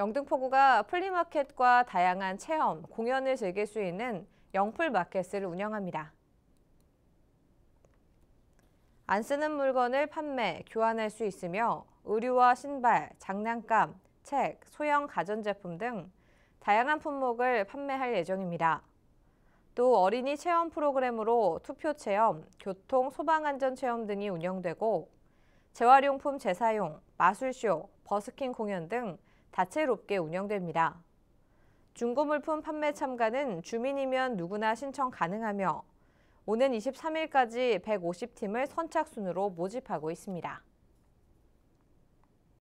영등포구가 플리마켓과 다양한 체험, 공연을 즐길 수 있는 영풀마켓을 운영합니다. 안 쓰는 물건을 판매, 교환할 수 있으며 의류와 신발, 장난감, 책, 소형 가전제품 등 다양한 품목을 판매할 예정입니다. 또 어린이 체험 프로그램으로 투표 체험, 교통, 소방안전 체험 등이 운영되고 재활용품 재사용, 마술쇼, 버스킹 공연 등 다채롭게 운영됩니다. 중고물품 판매 참가는 주민이면 누구나 신청 가능하며 오는 23일까지 150팀을 선착순으로 모집하고 있습니다.